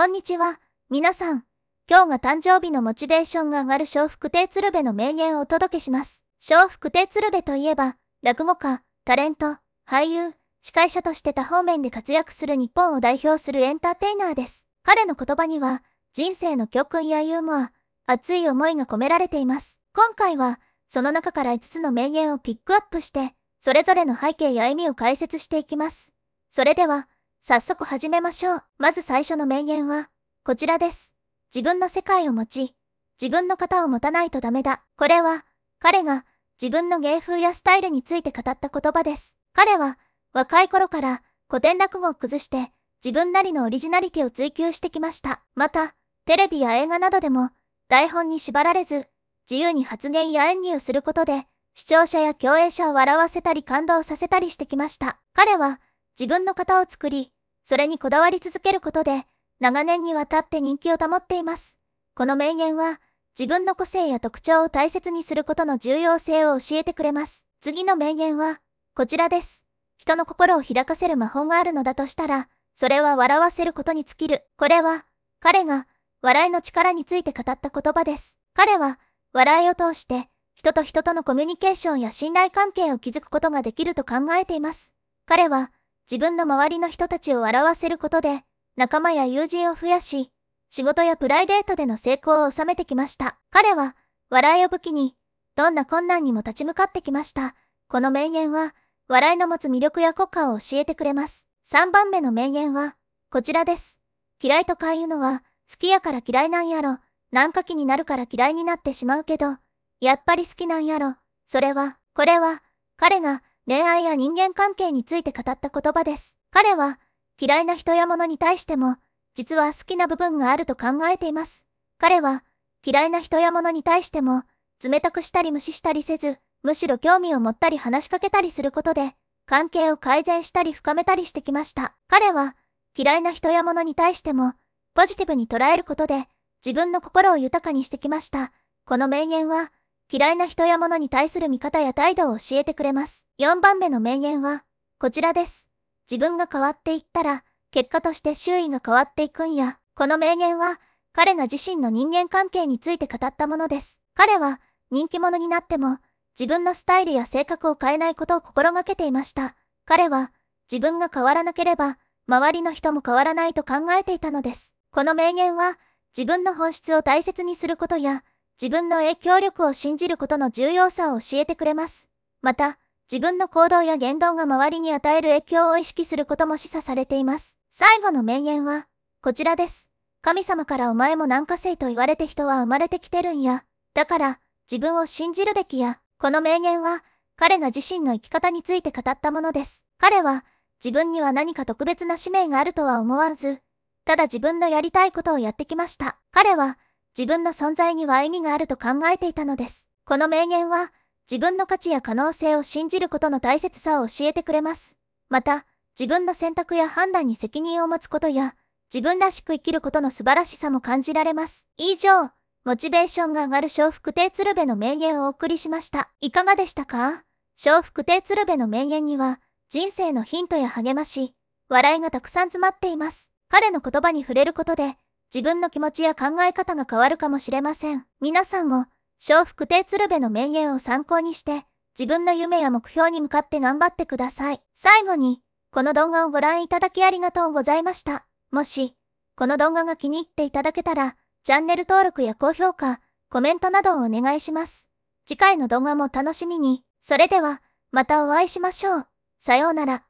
こんにちは、皆さん。今日が誕生日のモチベーションが上がる笑福亭鶴瓶の名言をお届けします。笑福亭鶴瓶といえば、落語家、タレント、俳優、司会者として多方面で活躍する日本を代表するエンターテイナーです。彼の言葉には、人生の教訓やユーモア、熱い思いが込められています。今回は、その中から5つの名言をピックアップして、それぞれの背景や意味を解説していきます。それでは、早速始めましょう。まず最初の名言は、こちらです。自分の世界を持ち、自分の型を持たないとダメだ。これは、彼が自分の芸風やスタイルについて語った言葉です。彼は、若い頃から古典落語を崩して、自分なりのオリジナリティを追求してきました。また、テレビや映画などでも、台本に縛られず、自由に発言や演技をすることで、視聴者や共演者を笑わせたり感動させたりしてきました。彼は、自分の型を作り、それにこだわり続けることで、長年にわたって人気を保っています。この名言は、自分の個性や特徴を大切にすることの重要性を教えてくれます。次の名言は、こちらです。人の心を開かせる魔法があるのだとしたら、それは笑わせることに尽きる。これは、彼が、笑いの力について語った言葉です。彼は、笑いを通して、人と人とのコミュニケーションや信頼関係を築くことができると考えています。彼は、自分の周りの人たちを笑わせることで、仲間や友人を増やし、仕事やプライベートでの成功を収めてきました。彼は、笑いを武器に、どんな困難にも立ち向かってきました。この名言は、笑いの持つ魅力や効果を教えてくれます。3番目の名言は、こちらです。嫌いとか言うのは、好きやから嫌いなんやろ。なんか気になるから嫌いになってしまうけど、やっぱり好きなんやろ。それは、これは、彼が、恋愛や人間関係について語った言葉です。彼は、嫌いな人や物に対しても、実は好きな部分があると考えています。彼は、嫌いな人や物に対しても、冷たくしたり無視したりせず、むしろ興味を持ったり話しかけたりすることで、関係を改善したり深めたりしてきました。彼は、嫌いな人や物に対しても、ポジティブに捉えることで、自分の心を豊かにしてきました。この名言は、嫌いな人や物に対する見方や態度を教えてくれます。4番目の名言は、こちらです。自分が変わっていったら、結果として周囲が変わっていくんや。この名言は、彼が自身の人間関係について語ったものです。彼は、人気者になっても、自分のスタイルや性格を変えないことを心がけていました。彼は、自分が変わらなければ、周りの人も変わらないと考えていたのです。この名言は、自分の本質を大切にすることや、自分の影響力を信じることの重要さを教えてくれます。また、自分の行動や言動が周りに与える影響を意識することも示唆されています。最後の名言は、こちらです。神様からお前も南下生と言われて人は生まれてきてるんや。だから、自分を信じるべきや。この名言は、彼が自身の生き方について語ったものです。彼は、自分には何か特別な使命があるとは思わず、ただ自分のやりたいことをやってきました。彼は、自分の存在には意味があると考えていたのです。この名言は、自分の価値や可能性を信じることの大切さを教えてくれます。また、自分の選択や判断に責任を持つことや、自分らしく生きることの素晴らしさも感じられます。以上、モチベーションが上がる笑福亭鶴瓶の名言をお送りしました。いかがでしたか笑福亭鶴瓶の名言には、人生のヒントや励まし、笑いがたくさん詰まっています。彼の言葉に触れることで、自分の気持ちや考え方が変わるかもしれません。皆さんも、小福亭鶴瓶の名言を参考にして、自分の夢や目標に向かって頑張ってください。最後に、この動画をご覧いただきありがとうございました。もし、この動画が気に入っていただけたら、チャンネル登録や高評価、コメントなどをお願いします。次回の動画も楽しみに。それでは、またお会いしましょう。さようなら。